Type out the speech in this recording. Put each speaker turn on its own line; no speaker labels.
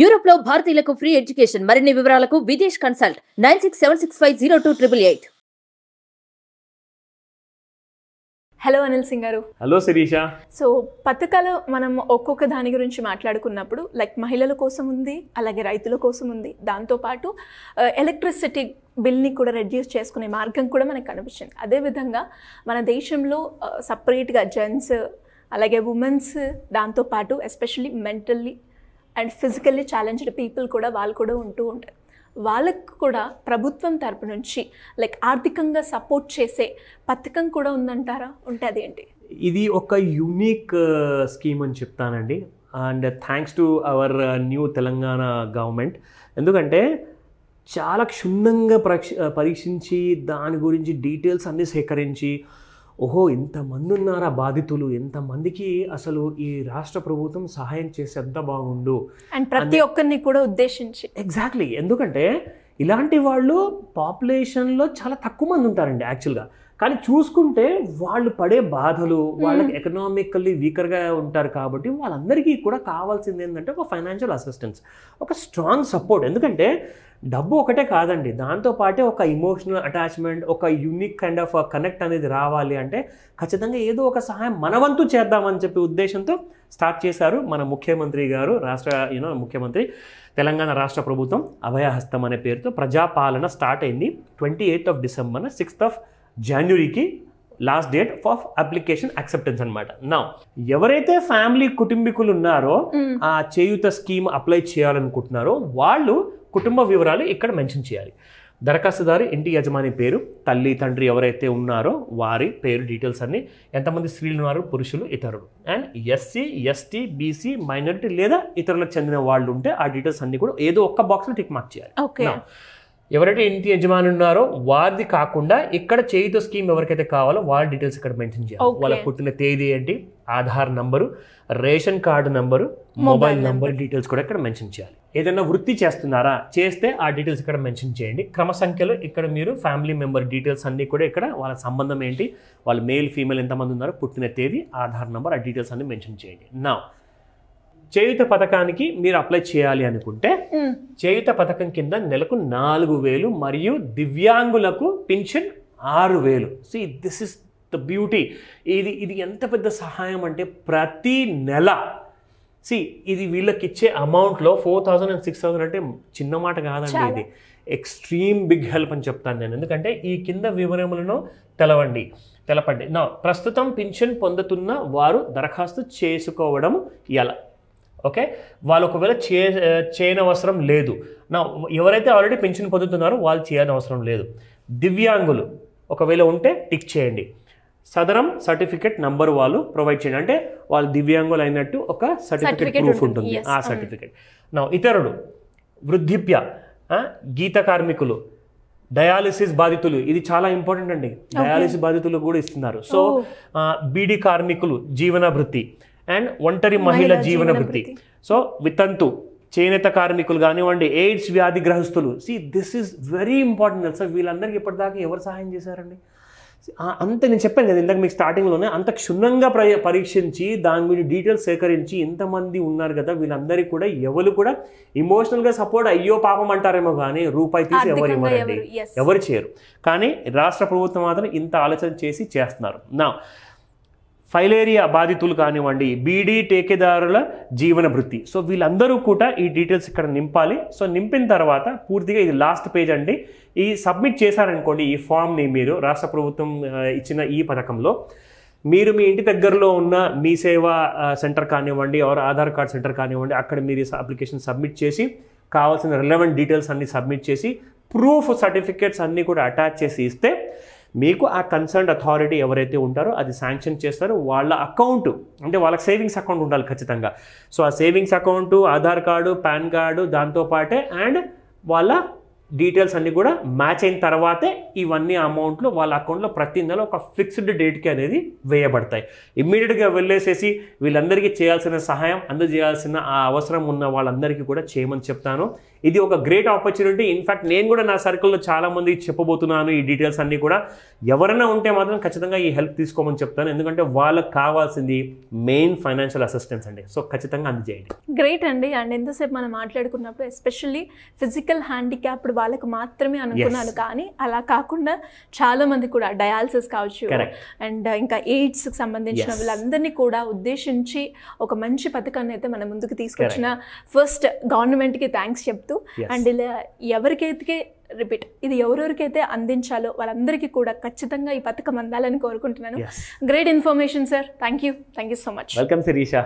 Europe లో భారతీయులకు free education మరిన్ని వివరాలకు Videsh consult nine six seven six five zero two triple eight hello Anil Singh గారు హలో శిరీష సో పథకాలు మనం ఒక్కొక్క దాని గురించి మాట్లాడుకున్నప్పుడు లైక్ మహిళల కోసం ఉంది అలాగే రైతుల కోసం ఉంది దాంతోపాటు ఎలక్ట్రిసిటీ బిల్ని కూడా రెడ్యూస్ చేసుకునే మార్గం కూడా మనకు కనిపించింది అదేవిధంగా మన దేశంలో సపరేట్గా జెంట్స్ అలాగే ఉమెన్స్ దాంతోపాటు especially mentally and physically challenged people కూడా వాళ్ళు కూడా ఉంటూ ఉంటారు వాళ్ళకు కూడా ప్రభుత్వం తరపు నుంచి లైక్ ఆర్థికంగా సపోర్ట్ చేసే పథకం కూడా ఉందంటారా ఉంటే ఏంటి
ఇది ఒక యూనిక్ స్కీమ్ uh, అని చెప్తానండి and thanks to our new Telangana government ఎందుకంటే చాలా క్షుణ్ణంగా పరీక్ష uh, పరీక్షించి దాని గురించి డీటెయిల్స్ అన్నీ సేకరించి ఓహో ఇంతమంది ఉన్నారా బాధితులు ఎంతమందికి అసలు ఈ రాష్ట్ర ప్రభుత్వం సహాయం చేసేంత బాగుండు అండ్ ప్రతి ఒక్కరిని కూడా ఉద్దేశించి ఎగ్జాక్ట్లీ ఎందుకంటే ఇలాంటి వాళ్ళు పాపులేషన్లో చాలా తక్కువ మంది ఉంటారండి యాక్చువల్గా కానీ చూసుకుంటే వాళ్ళు పడే బాధలు వాళ్ళకి ఎకనామికల్లీ వీకర్గా ఉంటారు కాబట్టి వాళ్ళందరికీ కూడా కావాల్సింది ఏంటంటే ఒక ఫైనాన్షియల్ అసిస్టెన్స్ ఒక స్ట్రాంగ్ సపోర్ట్ ఎందుకంటే డబ్బు ఒకటే కాదండి దాంతోపాటే ఒక ఇమోషనల్ అటాచ్మెంట్ ఒక యూనిక్ కైండ్ ఆఫ్ కనెక్ట్ అనేది రావాలి అంటే ఖచ్చితంగా ఏదో ఒక సహాయం మనవంతు చేద్దామని చెప్పే ఉద్దేశంతో స్టార్ట్ చేశారు మన ముఖ్యమంత్రి గారు రాష్ట్ర యూనో ముఖ్యమంత్రి తెలంగాణ రాష్ట్ర ప్రభుత్వం అభయహస్తం అనే పేరుతో ప్రజాపాలన స్టార్ట్ అయింది twenty eighth of December sixth of జనవరికి last date of application acceptance అనమాట నా ఎవరైతే ఫ్యామిలీ కుటుంబీకులు ఉన్నారో ఆ చేయుత స్కీమ్ అప్లై చేయాలనుకుంటున్నారో వాళ్ళు కుటుంబ వివరాలు ఇక్కడ మెన్షన్ చేయాలి దరఖాస్తుదారు ఇంటి యజమాని పేరు తల్లి తండ్రి ఎవరైతే ఉన్నారో వారి పేరు డీటెయిల్స్ అన్నీ ఎంతమంది స్త్రీలు ఉన్నారు పురుషులు ఇతరులు and SC ST BC minority లేదా ఇతరులకు చెందిన వాళ్ళు ఉంటే ఆ డీటెయిల్స్ అన్నీ కూడా ఏదో ఒక్క బాక్స్లో టిక్ మార్క్ చేయాలి ఓకే ఎవరైతే ఇంటి యజమాని ఉన్నారో వారిది కాకుండా ఇక్కడ చేయితో స్కీమ్ ఎవరికైతే కావాలో వాళ్ళ డీటెయిల్స్ ఇక్కడ మెన్షన్ చేయాలి వాళ్ళ పుట్టిన తేదీ ఏంటి Aadhaar number ration card number mobile number details కూడా ఇక్కడ మెన్షన్ చేయాలి ఏదైనా వృత్తి చేస్తున్నారా చేస్తే ఆ డీటెయిల్స్ ఇక్కడ మెన్షన్ చేయండి క్రమ సంఖ్యలో ఇక్కడ మీరు ఫ్యామిలీ మెంబర్ డీటెయిల్స్ అన్ని కూడా ఇక్కడ వాళ్ళ సంబంధం ఏంటి వాళ్ళ మేల్ ఫీమేల్ ఎంతమంది ఉన్నారో పుట్టిన తేదీ ఆధార్ నంబర్ ఆ డీటెయిల్స్ అన్ని మెన్షన్ చేయండి నా చేయుత పథకానికి మీరు అప్లై చేయాలి అనుకుంటే చేయుత పథకం కింద నెలకు నాలుగు వేలు మరియు దివ్యాంగులకు పింఛన్ ఆరు వేలు see this is the beauty ఇది ఇది ఎంత పెద్ద సహాయం అంటే ప్రతి నెల సి ఇది వీళ్ళకి ఇచ్చే అమౌంట్లో four thousand and six thousand అంటే చిన్న మాట కాదండి ఇది ఎక్స్ట్రీమ్ బిగ్ హెల్ప్ అని చెప్తాను నేను ఎందుకంటే ఈ కింద వివరములను తెలవండి తెలపండి నా ప్రస్తుతం పింఛన్ పొందుతున్న వారు దరఖాస్తు చేసుకోవడం ఎలా ఓకే వాళ్ళు ఒకవేళ చే చేయనవసరం లేదు నా ఎవరైతే ఆల్రెడీ పెన్షన్ పొందుతున్నారో వాళ్ళు చేయని అవసరం లేదు దివ్యాంగులు ఒకవేళ ఉంటే టిక్ చేయండి సదరం సర్టిఫికెట్ నంబర్ వాళ్ళు ప్రొవైడ్ చేయండి అంటే వాళ్ళు దివ్యాంగులు అయినట్టు ఒక సర్టిఫికెట్ ప్రూఫ్ ఉంటుంది ఆ సర్టిఫికెట్ hmm. నా ఇతరుడు వృద్ధిప్య గీత కార్మికులు డయాలిసిస్ బాధితులు ఇది చాలా ఇంపార్టెంట్ అండి డయాలిసిస్ బాధితులు కూడా ఇస్తున్నారు సో oh. బీడీ కార్మికులు జీవన వృత్తి అండ్ ఒంటరి మహిళ జీవన వృత్తి సో వితంతు చేనేత కార్మికులు కానివ్వండి ఎయిడ్స్ వ్యాధి గ్రహస్తులు see this is very important తెలుసా వీళ్ళందరికీ ఇప్పటిదాకా ఎవరు సహాయం చేశారండి అంత నేను చెప్పాను కదా ఇందాక మీకు స్టార్టింగ్లోనే అంత క్షుణ్ణంగా పరీక్షించి దాని గురించి డీటెయిల్స్ సేకరించి ఇంతమంది ఉన్నారు కదా వీళ్ళందరికీ కూడా ఎవరు కూడా ఇమోషనల్గా సపోర్ట్ అయ్యో పాపం అంటారేమో కానీ రూపాయి తీసి ఎవరు ఇవ్వరండి ఎవరు చేయరు కానీ రాష్ట్ర ప్రభుత్వం మాత్రం ఇంత ఆలోచన చేసి చేస్తున్నారు నా ఫైలేరియా బాధితులు కానివ్వండి బీడీ టేకేదారుల జీవన వృత్తి సో వీళ్ళందరూ కూడా ఈ డీటెయిల్స్ ఇక్కడ నింపాలి సో నింపిన తర్వాత పూర్తిగా ఇది లాస్ట్ పేజ్ అండి ఈ సబ్మిట్ చేశారనుకోండి ఈ ఫామ్ని మీరు రాష్ట్ర ప్రభుత్వం ఇచ్చిన ఈ పథకంలో మీరు మీ ఇంటి దగ్గరలో ఉన్న మీ సేవా సెంటర్ కానివ్వండి ఆర్ ఆధార్ కార్డ్ సెంటర్ కానివ్వండి అక్కడ మీరు అప్లికేషన్ సబ్మిట్ చేసి కావాల్సిన రిలవెంట్ డీటెయిల్స్ అన్ని సబ్మిట్ చేసి ప్రూఫ్ సర్టిఫికేట్స్ అన్నీ కూడా అటాచ్ చేసి ఇస్తే మీకు ఆ కన్సర్న్డ్ అథారిటీ ఎవరైతే ఉంటారో అది శాంక్షన్ చేస్తారో వాళ్ళ అకౌంట్ అంటే వాళ్ళకి సేవింగ్స్ అకౌంట్ ఉండాలి ఖచ్చితంగా సో ఆ savings account Aadhaar card PAN card దాంతోపాటే అండ్ వాళ్ళ డీటెయిల్స్ అన్నీ కూడా మ్యాచ్ అయిన తర్వాతే ఇవన్నీ అమౌంట్లు వాళ్ళ అకౌంట్లో ప్రతి నెల ఒక ఫిక్స్డ్ డేట్కి అనేది వేయబడతాయి ఇమ్మీడియట్గా వెళ్ళేసేసి వీళ్ళందరికీ చేయాల్సిన సహాయం అందజేయాల్సిన ఆ అవసరం ఉన్న వాళ్ళందరికీ కూడా చేయమని చెప్తాను ఇది ఒక గ్రేట్ ఆపర్చునిటీ ఇన్ఫ్యాక్ట్ నేను కూడా నా సర్కిల్లో చాలామంది చెప్పబోతున్నాను ఈ డీటెయిల్స్ అన్నీ కూడా ఎవరైనా ఉంటే మాత్రం ఖచ్చితంగా ఈ హెల్ప్ తీసుకోమని చెప్తాను ఎందుకంటే వాళ్ళకి కావాల్సింది మెయిన్ ఫైనాన్షియల్ అసిస్టెన్స్ అండి సో ఖచ్చితంగా అందజేయండి
గ్రేట్ అండి అండ్ ఎంతసేపు మనం మాట్లాడుకున్నప్పుడు ఎస్పెషల్లీ ఫిజికల్ హ్యాండిక్యాప్డ్ వాళ్ళకు మాత్రమే అనుకున్నాను కానీ అలా కాకుండా చాలా మంది కూడా డయాలసిస్ కావచ్చు అండ్ ఇంకా ఎయిడ్స్ సంబంధించిన వీళ్ళందరినీ కూడా ఉద్దేశించి ఒక మంచి పథకాన్ని అయితే మన ముందుకు తీసుకొచ్చిన ఫస్ట్ గవర్నమెంట్ కి థ్యాంక్స్ చెప్తూ అండ్ ఇలా ఎవరికైతే రిపీట్ ఇది ఎవరెవరికైతే అందించాలో వాళ్ళందరికీ కూడా ఖచ్చితంగా ఈ పథకం అందాలని కోరుకుంటున్నాను great information sir thank you thank you so much
welcome Sirisha